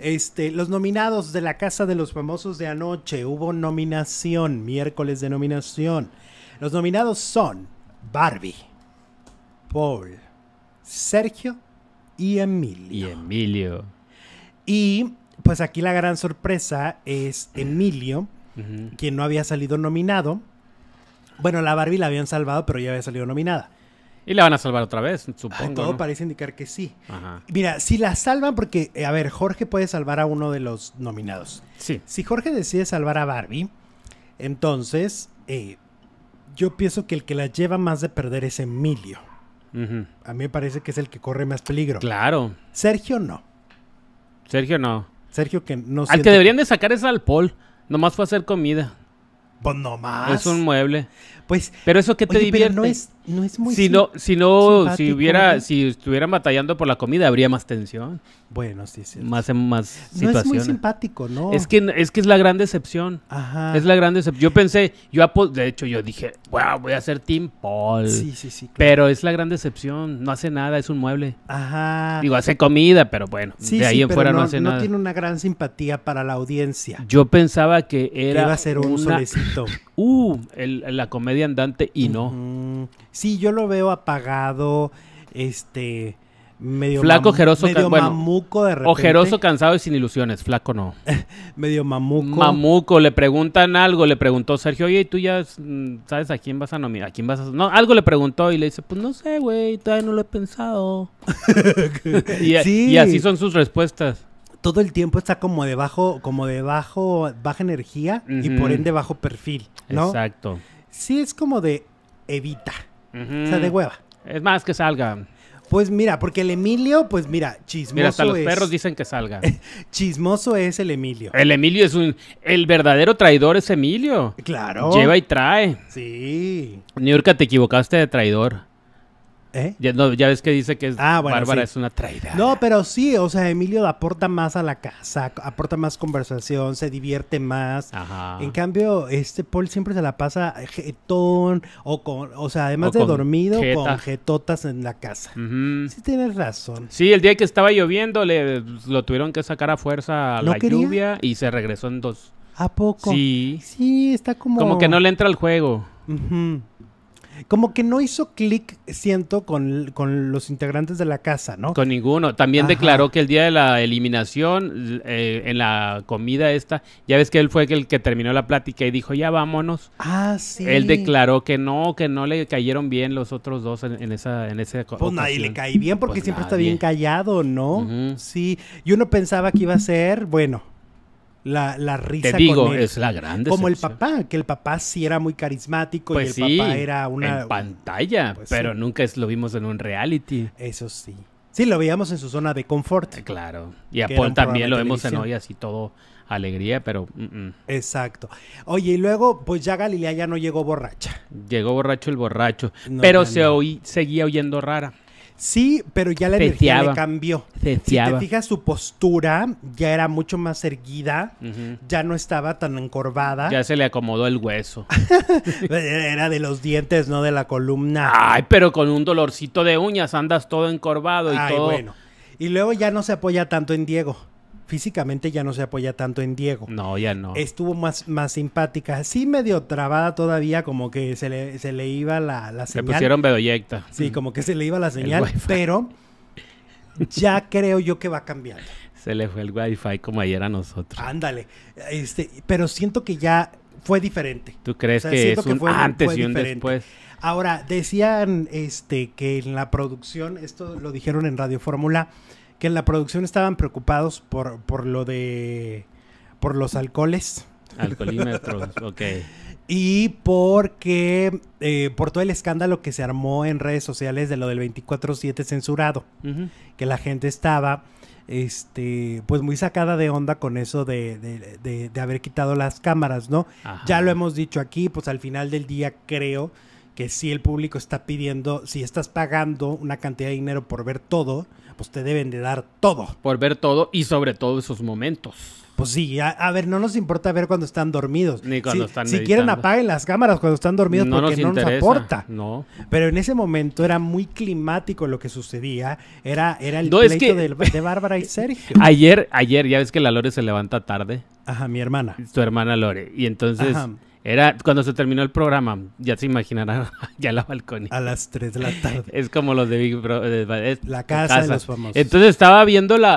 Este, los nominados de la Casa de los Famosos de anoche. Hubo nominación, miércoles de nominación. Los nominados son Barbie, Paul, Sergio y Emilio. Y Emilio. Y pues aquí la gran sorpresa es Emilio, quien no había salido nominado. Bueno, la Barbie la habían salvado, pero ya había salido nominada. Y la van a salvar otra vez, supongo. ¿no? todo parece indicar que sí. Mira, si la salvan, porque, eh, a ver, Jorge puede salvar a uno de los nominados. Sí. Si Jorge decide salvar a Barbie, entonces eh, yo pienso que el que la lleva más de perder es Emilio. A mí me parece que es el que corre más peligro. Claro. Sergio no. Sergio no. Sergio que no. Al que deberían de sacar es al Paul. Nomás fue hacer comida. Pues nomás. Es un mueble. Pues. Pero eso que te divierte. no es no es muy si no si no si hubiera si estuvieran batallando por la comida habría más tensión bueno sí sí más en más no es muy simpático no es que es que es la gran decepción Ajá. es la gran decepción yo pensé yo de hecho yo dije wow voy a ser Tim Paul sí sí sí pero es la gran decepción no hace nada es un mueble Ajá. digo hace comida pero bueno de ahí en fuera no, hace nada no tiene una gran simpatía para la audiencia yo pensaba que era iba a ser un solecito uh la comedia andante y no Sí, yo lo veo apagado, este, medio flaco, ojeroso, medio mamuco de repente. Ojeroso, cansado y sin ilusiones, flaco no. medio mamuco. Mamuco, le preguntan algo, le preguntó Sergio, "Oye, tú ya sabes a quién vas a nominar, a quién vas a No, algo le preguntó y le dice, "Pues no sé, güey, todavía no lo he pensado." y, así son sus respuestas todo el tiempo está como de bajo, como de bajo, baja energía y por ende bajo perfil, ¿no? Exacto. Sí, es como de evita. O sea, de hueva. Es más que salga. Pues mira, porque el Emilio, pues mira, chismoso Mira, hasta los perros dicen que salga. chismoso es el Emilio. El Emilio es un... El verdadero traidor es Emilio. Claro. Lleva y trae. Sí. te equivocaste de traidor. ¿Eh? Ya, ves que dice que es ah, Bárbara es una traidora. No, pero sí, o sea, Emilio aporta más a la casa, aporta más conversación, se divierte más. Ajá. En cambio, este Paul siempre se la pasa jetón o con, o sea, además de dormido, con jetotas en la casa. Sí tienes razón. Sí, el día que estaba lloviendo le lo tuvieron que sacar a fuerza a la lluvia y se regresó en dos. ¿A poco? Sí. Sí, está como... Como que no le entra al juego. Ajá. Como que no hizo clic, siento, con, los integrantes de la casa, ¿no? Con ninguno. También declaró que el día de la eliminación, eh, en la comida esta, ya ves que él fue el que terminó la plática y dijo, ya vámonos. Ah, sí. Él declaró que no, que no le cayeron bien los otros dos en, esa en ese Pues nadie le cae bien porque pues siempre está bien callado, ¿no? Sí. Y uno pensaba que iba a ser, bueno, la, risa. digo, es la grande. Como el papá, que el papá sí era muy carismático y pues el papá era una. En pantalla, pues pero nunca lo vimos en un reality. Eso sí. Sí, lo veíamos en su zona de confort. Eh, claro. Y a Paul también lo vemos en hoy así todo alegría, pero. Exacto. Oye, y luego, pues ya Galilea ya no llegó borracha. Llegó borracho el borracho. pero se seguía oyendo rara. Sí, pero ya la energía le cambió. Si te fijas, su postura ya era mucho más erguida, ya no estaba tan encorvada. Ya se le acomodó el hueso. era de los dientes, no de la columna. Ay, pero con un dolorcito de uñas andas todo encorvado y Bueno. Y luego ya no se apoya tanto en Diego físicamente ya no se apoya tanto en Diego. No, ya no. Estuvo más, más simpática. así medio trabada todavía, como que se le, se le iba la, la señal. Se pusieron bedoyecta. Sí, como que se le iba la señal, pero ya creo yo que va a cambiar. Se le fue el wifi como ayer a nosotros. Ándale. Este, pero siento que ya fue diferente. ¿Tú crees que es un antes y un diferente. después? Ahora, decían este que en la producción, esto lo dijeron en Radio Fórmula, que en la producción estaban preocupados por, por lo de. por los alcoholes. Alcoholímetros, ok. Y porque. Eh, por todo el escándalo que se armó en redes sociales de lo del 24-7 censurado. Que la gente estaba. Este, pues muy sacada de onda con eso de, de, de, haber quitado las cámaras, ¿no? Ya lo hemos dicho aquí, pues al final del día creo que si el público está pidiendo, si estás pagando una cantidad de dinero por ver todo, pues te deben de dar todo. Por ver todo y sobre todo esos momentos. Pues sí, a, ver, no nos importa ver cuando están dormidos. Ni cuando si, están Si quieren apaguen las cámaras cuando están dormidos no porque no nos aporta. Pero en ese momento era muy climático lo que sucedía. Era, era el pleito de, Bárbara y Sergio. ayer, ayer, ya ves que la Lore se levanta tarde. Ajá, mi hermana. Tu hermana Lore. Y entonces... Era cuando se terminó el programa, ya se imaginarán, ya la balconía. A las 3 de la tarde. Es como los de Big Brother. Eh, la casa, de los famosos. Entonces estaba viendo la,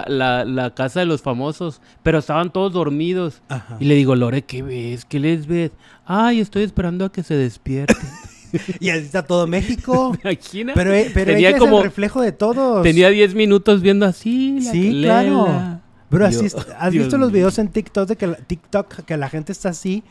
casa de los famosos, pero estaban todos dormidos. Y le digo, Lore, ¿qué ves? ¿Qué les ves? Ay, estoy esperando a que se despierten. y así está todo México. Imagina. Eh, pero, tenía como, reflejo de todos. Tenía 10 minutos viendo así. sí, claro. Pero ¿has visto los videos en TikTok de que la, TikTok que la gente está así?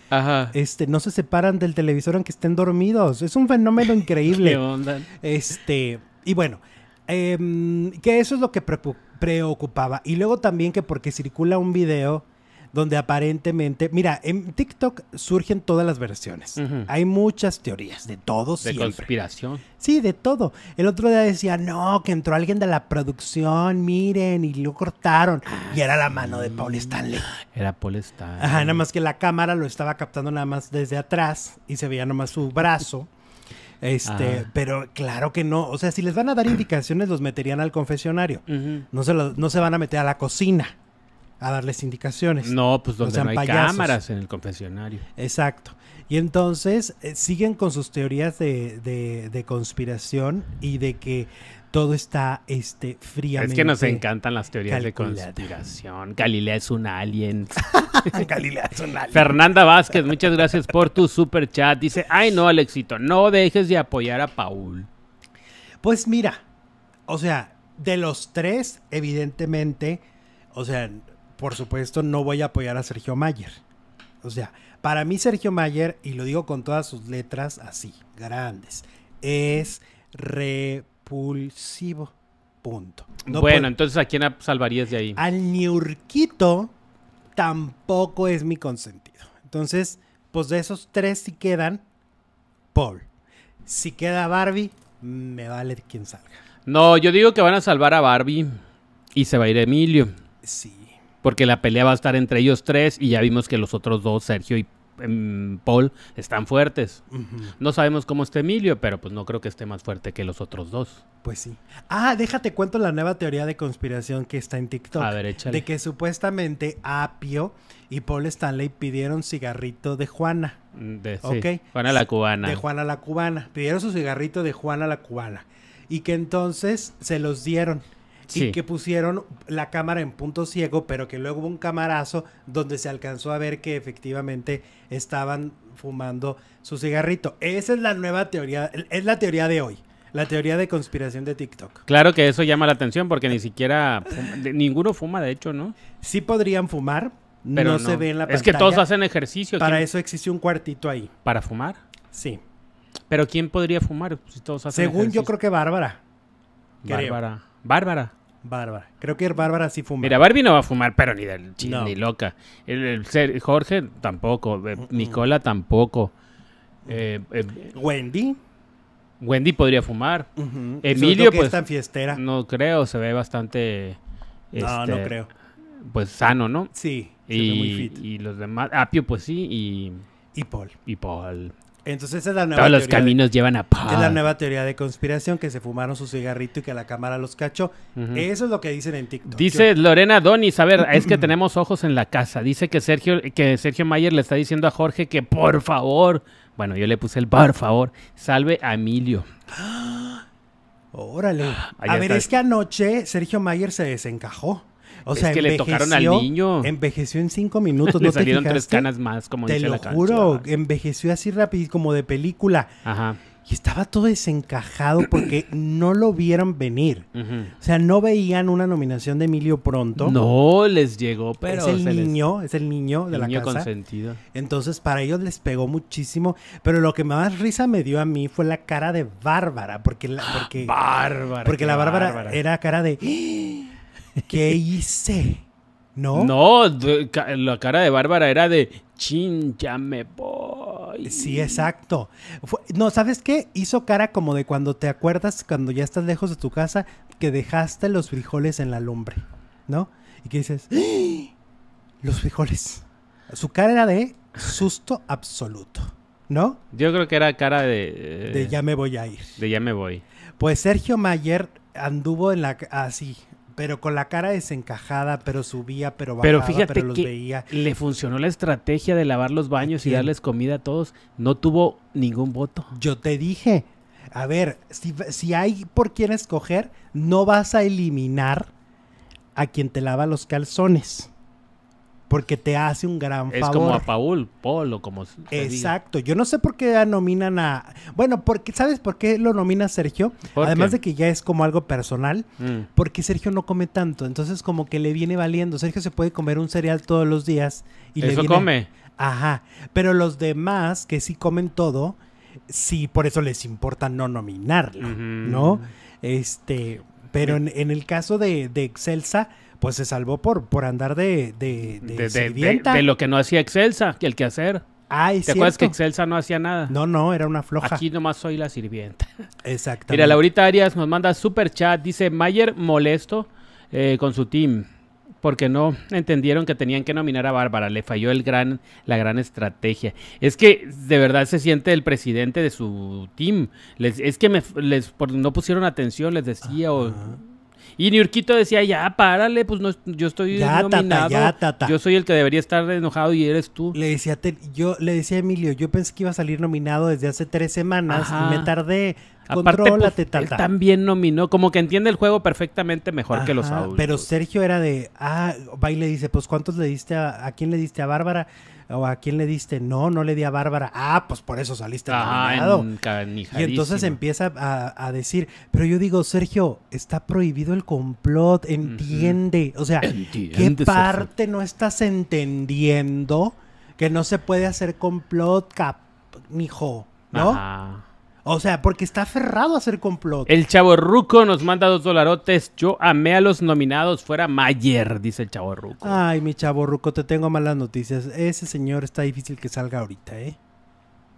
Este, no se separan del televisor aunque estén dormidos. Es un fenómeno increíble. ¿Qué onda? Este, y bueno, em, que eso es lo que preocupaba. Y luego también que porque circula un video donde aparentemente, mira, en TikTok surgen todas las versiones. Hay muchas teorías de todo. De conspiración. Sí, de todo. El otro día decía, no, que entró alguien de la producción, miren, y lo cortaron. y era la mano de Paul Stanley. Era Paul Stanley. nada más que la cámara lo estaba captando nada más desde atrás y se veía nada más su brazo. Este, pero claro que no. O sea, si les van a dar indicaciones, los meterían al confesionario. no, se no se van a meter a la cocina a darles indicaciones. No, pues donde no, hay cámaras en el confesionario. Exacto. Y entonces eh, siguen con sus teorías de, conspiración y de que todo está este, fríamente. Es que nos encantan las teorías de conspiración. Galilea es un alien. Galilea es un alien. Fernanda Vázquez, muchas gracias por tu super chat. Dice: Ay, no, Alexito, no dejes de apoyar a Paul. Pues mira, o sea, de los tres, evidentemente, o sea, por supuesto, no voy a apoyar a Sergio Mayer. O sea, para mí Sergio Mayer, y lo digo con todas sus letras así, grandes, es repulsivo. Punto. bueno, entonces ¿a quién salvarías de ahí? Al Niurquito tampoco es mi consentido. Entonces, pues de esos tres si quedan, Paul. Si queda Barbie, me vale quien salga. No, yo digo que van a salvar a Barbie y se va a ir Emilio. Sí, porque la pelea va a estar entre ellos tres y ya vimos que los otros dos, Sergio y em, Paul están fuertes. No sabemos cómo está Emilio, pero pues no creo que esté más fuerte que los otros dos. Pues sí. Ah, déjate cuento la nueva teoría de conspiración que está en TikTok. A ver, De que supuestamente Apio y Paul Stanley pidieron cigarrito de Juana. Mm, de, Juana la cubana. De Juana la cubana. Pidieron su cigarrito de Juana la cubana. Y que entonces se los dieron y que pusieron la cámara en punto ciego, pero que luego hubo un camarazo donde se alcanzó a ver que efectivamente estaban fumando su cigarrito. Esa es la nueva teoría, es la teoría de hoy. La teoría de conspiración de TikTok. Claro que eso llama la atención porque ni siquiera ninguno fuma, de hecho, ¿no? Sí podrían fumar, pero no, se ve en la pantalla. Es que todos hacen ejercicio. Para eso existe un cuartito ahí. ¿Para fumar? Sí. Pero ¿quién podría fumar si todos hacen Según yo creo que Bárbara. Bárbara. Bárbara. Bárbara. Creo que Bárbara sí fuma. Mira, Barbie no va a fumar, pero ni del chino ni loca. El, Jorge tampoco. Eh, Nicola tampoco. Eh, eh, Wendy. Wendy podría fumar. Emilio, pues. No creo, se ve bastante. no, no este, creo. Pues sano, ¿no? Sí. y, muy fit. y los demás. Apio, pues sí. Y, y Paul. Y Paul. Entonces es la nueva Todos los caminos llevan a Es la nueva teoría de conspiración que se fumaron su cigarrito y que a la cámara los cachó. Eso es lo que dicen en TikTok. Dice Lorena Donis, a ver, es que tenemos ojos en la casa. Dice que Sergio que Sergio Mayer le está diciendo a Jorge que por favor, bueno, yo le puse el por favor, salve a Emilio. Órale. a ver, es que anoche Sergio Mayer se desencajó. O sea, es que le tocaron al niño. Envejeció en cinco minutos. le ¿no salieron tres canas más, como te lo juro, envejeció así rápido, como de película. Ajá. Y estaba todo desencajado porque no lo vieron venir. O sea, no veían una nominación de Emilio pronto. No, les llegó, pero... Es el niño, es el niño de el la niño consentido. Entonces, para ellos les pegó muchísimo. Pero lo que más risa me dio a mí fue la cara de Bárbara. Porque la... Porque, ¡Bárbara! la Bárbara, era cara de... ¿qué hice? ¿No? No, la cara de Bárbara era de chin, ya me voy. Sí, exacto. no, ¿sabes qué? Hizo cara como de cuando te acuerdas, cuando ya estás lejos de tu casa, que dejaste los frijoles en la lumbre, ¿no? Y que dices, ¡Ah! los frijoles. Su cara era de susto absoluto, ¿no? Yo creo que era cara de... de eh, ya me voy a ir. De ya me voy. Pues Sergio Mayer anduvo en la así, ah, pero con la cara desencajada, pero subía, pero bajaba, pero, fíjate pero los Le funcionó la estrategia de lavar los baños y darles comida a todos. No tuvo ningún voto. Yo te dije, a ver, si, si hay por quién escoger, no vas a eliminar a quien te lava los calzones. Porque te hace un gran favor. Es como a Paul, Polo, como. Exacto. Yo no sé por qué nominan a. Bueno, porque ¿sabes por qué lo nomina Sergio? Además de que ya es como algo personal. Mm. Porque Sergio no come tanto. Entonces, como que le viene valiendo. Sergio se puede comer un cereal todos los días. Y Eso come. Ajá. Pero los demás que sí comen todo, sí, por eso les importa no nominarlo, ¿no? Este. Pero en, el caso de, de Excelsa pues se salvó por, por andar de de, de, lo que no hacía Excelsa, el que hacer. Ay, ah, ¿Te acuerdas que Excelsa no hacía nada? No, no, era una floja. Aquí nomás soy la sirvienta. Exactamente. Mira, Laurita Arias nos manda super chat. Dice Mayer molesto eh, con su team porque no entendieron que tenían que nominar a Bárbara. Le falló el gran, la gran estrategia. Es que de verdad se siente el presidente de su team. Les, es que no pusieron atención, les decía, o y Niurquito decía, ya, párale, pues no, yo estoy Yo soy el que debería estar enojado y eres tú. Le decía, yo le decía a Emilio, yo pensé que iba a salir nominado desde hace tres semanas y me tardé. Aparte, pues, él también nominó, como que entiende el juego perfectamente mejor que los adultos. Pero Sergio era de, ah, va y le dice, pues ¿cuántos le diste a, quién le diste a Bárbara? ¿O a quién le diste? No, no le di a Bárbara. Ah, pues por eso saliste ah, nominado. y entonces empieza a, decir, pero yo digo, Sergio, está prohibido el complot, entiende. O sea, ¿qué parte no estás entendiendo que no se puede hacer complot, cap, ¿No? O sea, porque está aferrado a hacer complot. El chavo Ruco nos manda dos dolarotes. Yo amé a los nominados fuera Mayer, dice el chavo Ruco. Ay, mi chavo Ruco, te tengo malas noticias. Ese señor está difícil que salga ahorita, ¿eh?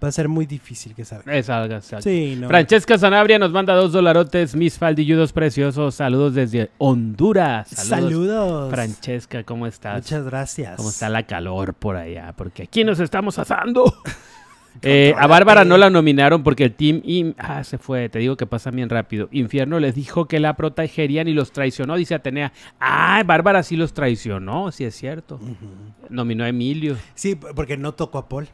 Va a ser muy difícil que salga. Eh, salga, salga. Sí, no. Francesca Sanabria nos manda dos dolarotes. Mis faldilludos preciosos. Saludos desde Honduras. Saludos. Francesca, ¿cómo estás? Muchas gracias. ¿Cómo está la calor por allá? Porque aquí nos estamos asando. Eh, a Bárbara no la nominaron porque el team... Ah, se fue, te digo que pasa bien rápido. Infierno les dijo que la protegerían y los traicionó, dice Atenea. Ah, Bárbara sí los traicionó, sí es cierto. Nominó a Emilio. Sí, porque no tocó a Paul.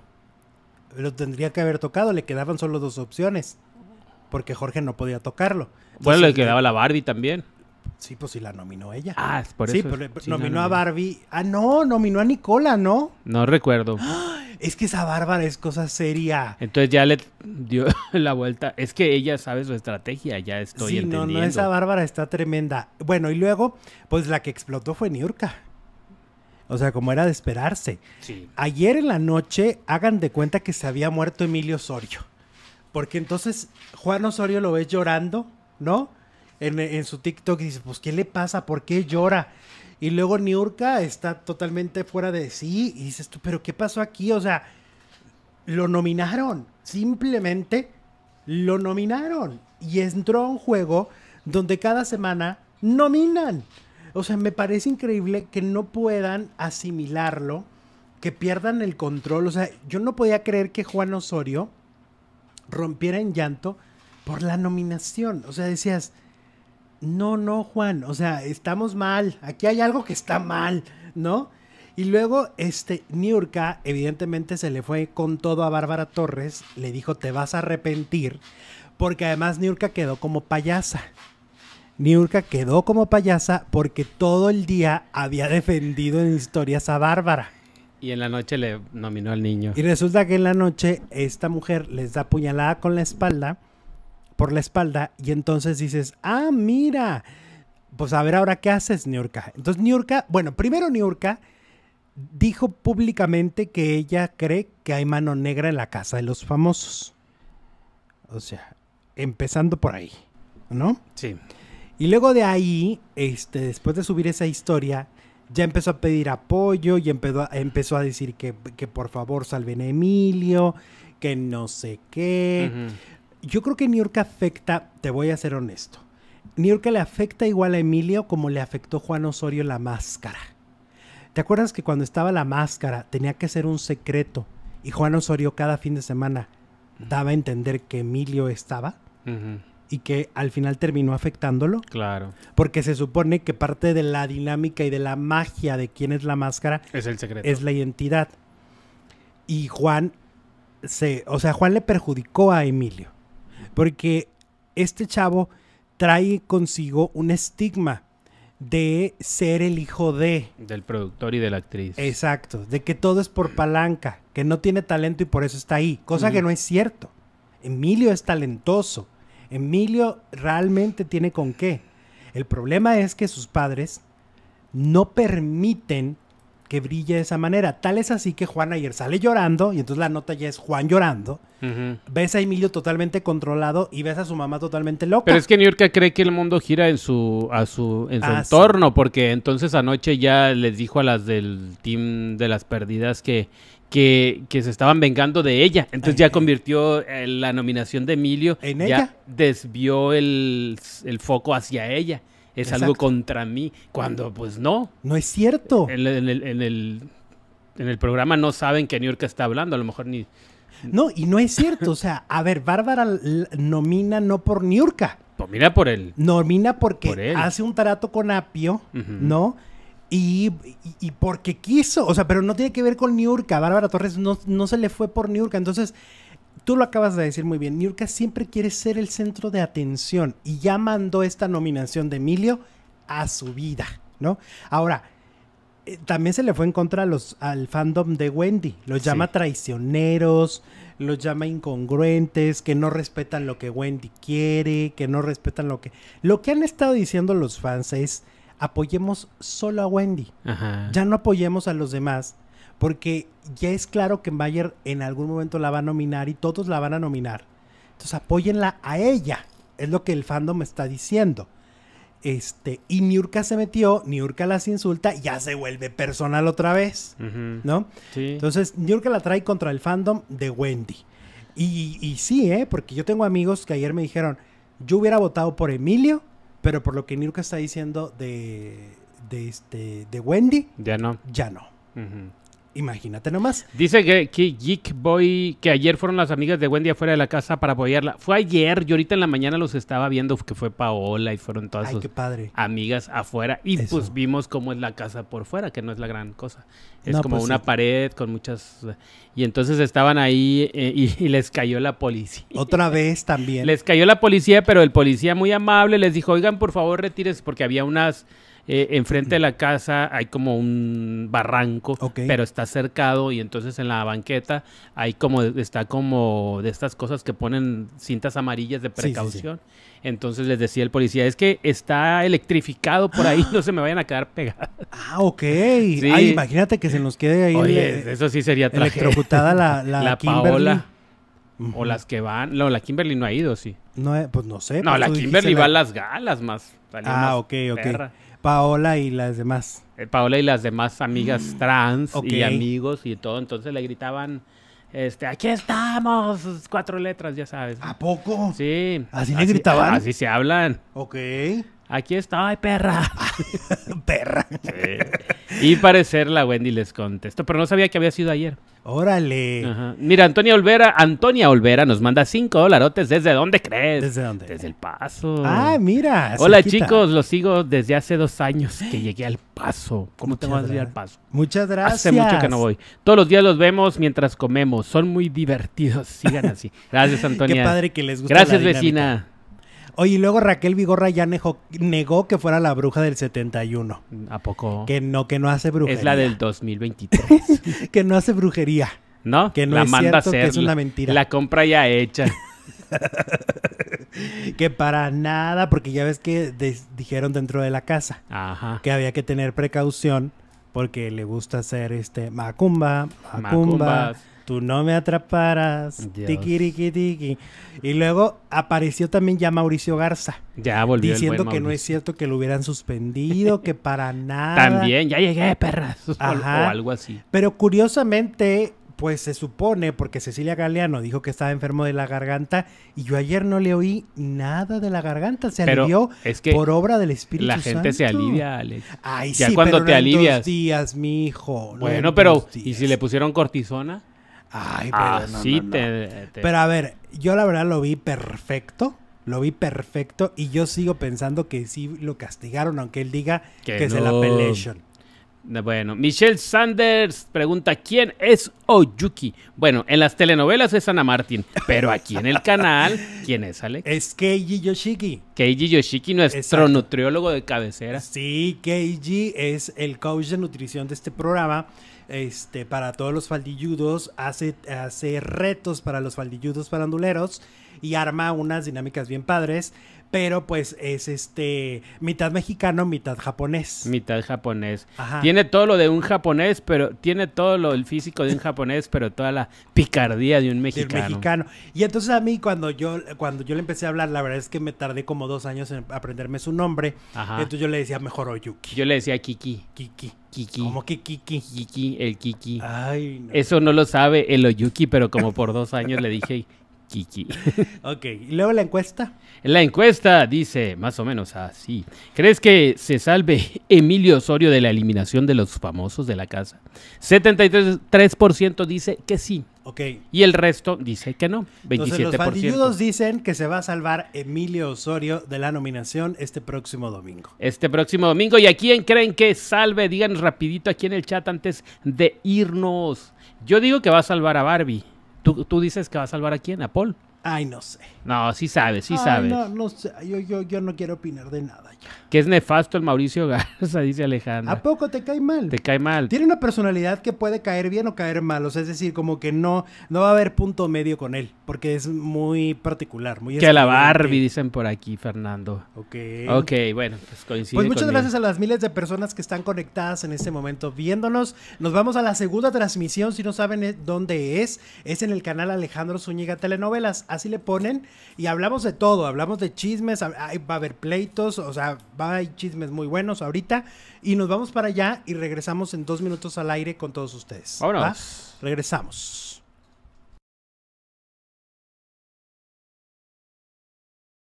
Lo tendría que haber tocado, le quedaban solo dos opciones. Porque Jorge no podía tocarlo. bueno, le quedaba la Barbie también. Sí, pues sí la nominó ella. Ah, por eso. Sí, pero nominó a Barbie. Ah, no, nominó a Nicola, ¿no? No recuerdo. es que esa bárbara es cosa seria. Entonces ya le dio la vuelta. Es que ella sabe su estrategia, ya estoy sí, No, no, esa bárbara está tremenda. Bueno, y luego, pues la que explotó fue Niurka. O sea, como era de esperarse. Sí. Ayer en la noche, hagan de cuenta que se había muerto Emilio Osorio. Porque entonces Juan Osorio lo ves llorando, ¿no? En, en su TikTok y dice, pues, ¿qué le pasa? ¿Por qué llora? Y luego Niurka está totalmente fuera de sí y dices tú, pero ¿qué pasó aquí? O sea, lo nominaron, simplemente lo nominaron. Y entró a un juego donde cada semana nominan. O sea, me parece increíble que no puedan asimilarlo, que pierdan el control. O sea, yo no podía creer que Juan Osorio rompiera en llanto por la nominación. O sea, decías, no, no, Juan, o sea, estamos mal, aquí hay algo que está mal, ¿no? Y luego, este, Niurka, evidentemente se le fue con todo a Bárbara Torres, le dijo, te vas a arrepentir, porque además Niurka quedó como payasa. Niurka quedó como payasa porque todo el día había defendido en historias a Bárbara. Y en la noche le nominó al niño. Y resulta que en la noche esta mujer les da puñalada con la espalda por la espalda y entonces dices, ah, mira, pues a ver ahora qué haces, Niurka. Entonces Niurka, bueno, primero Niurka dijo públicamente que ella cree que hay mano negra en la casa de los famosos. O sea, empezando por ahí, ¿no? Sí. Y luego de ahí, este, después de subir esa historia, ya empezó a pedir apoyo y empezó a, decir que, que por favor salven a Emilio, que no sé qué. Yo creo que New York afecta, te voy a ser honesto, New York le afecta igual a Emilio como le afectó Juan Osorio la máscara. ¿Te acuerdas que cuando estaba la máscara tenía que ser un secreto y Juan Osorio cada fin de semana daba a entender que Emilio estaba? Y que al final terminó afectándolo. Claro. Porque se supone que parte de la dinámica y de la magia de quién es la máscara. Es el secreto. Es la identidad. Y Juan se. O sea, Juan le perjudicó a Emilio porque este chavo trae consigo un estigma de ser el hijo de... Del productor y de la actriz. Exacto, de que todo es por palanca, que no tiene talento y por eso está ahí, cosa que no es cierto. Emilio es talentoso, Emilio realmente tiene con qué. El problema es que sus padres no permiten que brille de esa manera. Tal es así que Juan ayer sale llorando y entonces la nota ya es Juan llorando. Ves a Emilio totalmente controlado y ves a su mamá totalmente loca. Pero es que New York cree que el mundo gira en su, a su, ah, entorno, porque entonces anoche ya les dijo a las del team de las perdidas que, que, se estaban vengando de ella. Entonces ya convirtió eh, la nominación de Emilio. ¿En ya ella? Desvió el, el, foco hacia ella es algo contra mí, cuando pues no. No es cierto. En, el, programa no saben que Niurka está hablando, a lo mejor ni... No, y no es cierto. O sea, a ver, Bárbara nomina no por Niurka. Nomina pues por él. Nomina porque hace un tarato con Apio, ¿no? Y, porque quiso. O sea, pero no tiene que ver con Niurka. Bárbara Torres no, no se le fue por Niurka. Entonces, tú lo acabas de decir muy bien, Niurka siempre quiere ser el centro de atención y ya mandó esta nominación de Emilio a su vida, ¿no? Ahora, eh, también se le fue en contra los, al fandom de Wendy, los llama traicioneros, los llama incongruentes, que no respetan lo que Wendy quiere, que no respetan lo que... Lo que han estado diciendo los fans es, apoyemos solo a Wendy, ya no apoyemos a los demás porque ya es claro que Mayer en algún momento la va a nominar y todos la van a nominar. Entonces apóyenla a ella, es lo que el fandom me está diciendo. Este, y Niurka se metió, Niurka las insulta, ya se vuelve personal otra vez, ¿no? Entonces, Niurka la trae contra el fandom de Wendy. Y, sí, ¿eh? Porque yo tengo amigos que ayer me dijeron, yo hubiera votado por Emilio, pero por lo que Niurka está diciendo de, este, de Wendy, ya no. Ya no. Imagínate nomás. Dice que, que, Geek Boy, que ayer fueron las amigas de Wendy afuera de la casa para apoyarla. Fue ayer, yo ahorita en la mañana los estaba viendo, que fue Paola y fueron todas sus amigas afuera. Y pues vimos cómo es la casa por fuera, que no es la gran cosa. Es como pues una pared con muchas... Y entonces estaban ahí eh, y, les cayó la policía. Otra vez también. les cayó la policía, pero el policía muy amable les dijo, oigan, por favor, retírese, porque había unas eh, enfrente de la casa hay como un barranco, pero está cercado y entonces en la banqueta hay como, está como de estas cosas que ponen cintas amarillas de precaución. Entonces les decía el policía, es que está electrificado por ahí, ah. no se me vayan a quedar pegadas. Ah, ok. Ay, imagínate que se nos quede ahí. Oye, eso sí sería Electrocutada la, Paola. O las que van. No, la Kimberly no ha ido, sí. No, eh, pues no sé. No, pues la Kimberly va a las galas más. Ah, ok, ok. Paola y las demás. Eh, Paola y las demás amigas mm, trans y amigos y todo. Entonces le gritaban, este, aquí estamos, cuatro letras, ya sabes. ¿A poco? Sí. ¿Así, así le gritaban? Así se hablan. Ok aquí está. Ay, perra. perra. Y parecer la Wendy les contestó, pero no sabía que había sido ayer. Órale. Mira, Antonia Olvera, Antonia Olvera nos manda cinco dolarotes. ¿Desde dónde crees? ¿Desde dónde? Desde El Paso. Ah, mira. Hola chicos, los sigo desde hace dos años que llegué al Paso. ¿Cómo te vas a ir al Paso? Muchas gracias. Hace mucho que no voy. Todos los días los vemos mientras comemos. Son muy divertidos. Sigan así. Gracias, Antonia. Qué padre que les gusta Gracias, vecina. Oye, y luego Raquel Vigorra ya negó que fuera la bruja del 71. ¿A poco? Que no, que no hace brujería. Es la del 2023. que no hace brujería. ¿No? Que no la es manda es una mentira. La compra ya hecha. que para nada, porque ya ves que dijeron dentro de la casa que había que tener precaución porque le gusta hacer este macumba, macumba, tú no me atraparás, tiki, tiki. Y luego apareció también ya Mauricio Garza. Ya volvió. Diciendo que no es cierto que lo hubieran suspendido, que para nada. También, ya llegué, perras. O, algo así. Pero curiosamente, pues se supone, porque Cecilia Galeano dijo que estaba enfermo de la garganta, y yo ayer no le oí nada de la garganta. Se alivió es que por obra del Espíritu Santo. La gente se alivia, Alex. Ay, ya sí, cuando te alivia alivias. días, mi hijo. bueno, pero. ¿Y si le pusieron cortisona? Ay, ah, pero Pero a ver, yo la verdad lo vi perfecto. Lo vi perfecto y yo sigo pensando que sí lo castigaron, aunque él diga que, es el appellation. Bueno, Michelle Sanders pregunta, ¿quién es Oyuki? Bueno, en las telenovelas es Ana Martín, pero aquí en el canal, ¿quién es, Alex? Es Keiji Yoshiki. Keiji Yoshiki, nuestro nutriólogo de cabecera. Sí, Keiji es el coach de nutrición de este programa este, para todos los faldilludos, hace, retos para los faldilludos anduleros y arma unas dinámicas bien padres pero pues es este mitad mexicano, mitad japonés. Mitad japonés. Tiene todo lo de un japonés, pero tiene todo lo el físico de un japonés, pero toda la picardía de un mexicano. mexicano. Y entonces a mí cuando yo cuando yo le empecé a hablar, la verdad es que me tardé como dos años en aprenderme su nombre. Entonces yo le decía mejor Oyuki. Yo le decía Kiki. Kiki. Kiki. ¿Cómo que Kiki? Kiki, el Kiki. Ay, no. Eso no lo sabe el Oyuki, pero como por dos años le dije Kiki. ok, ¿y luego la encuesta? La encuesta dice más o menos así. ¿Crees que se salve Emilio Osorio de la eliminación de los famosos de la casa? 73% dice que sí. Ok. Y el resto dice que no, 27%. Entonces los dicen que se va a salvar Emilio Osorio de la nominación este próximo domingo. Este próximo domingo. ¿Y a quién creen que salve? Digan rapidito aquí en el chat antes de irnos. Yo digo que va a salvar a Barbie. ¿Tú, dices que va a salvar a quién? ¿A Paul? Ay, no sé. No, sí sabes, sí Ay, No, no sé. Yo, yo, yo, no quiero opinar de nada ya. Que es nefasto el Mauricio Garza, dice Alejandro. ¿A poco te cae mal? Te cae mal. Tiene una personalidad que puede caer bien o caer mal. O sea, es decir, como que no, no va a haber punto medio con él. Porque es muy particular, muy... Que la Barbie, dicen por aquí, Fernando. Ok. Ok, bueno, pues coincide Pues muchas gracias a las miles de personas que están conectadas en este momento viéndonos. Nos vamos a la segunda transmisión. Si no saben eh, dónde es, es en el canal Alejandro Zúñiga Telenovelas así le ponen. Y hablamos de todo, hablamos de chismes, va a haber pleitos, o sea, va a haber chismes muy buenos ahorita. Y nos vamos para allá y regresamos en dos minutos al aire con todos ustedes. Ahora Regresamos.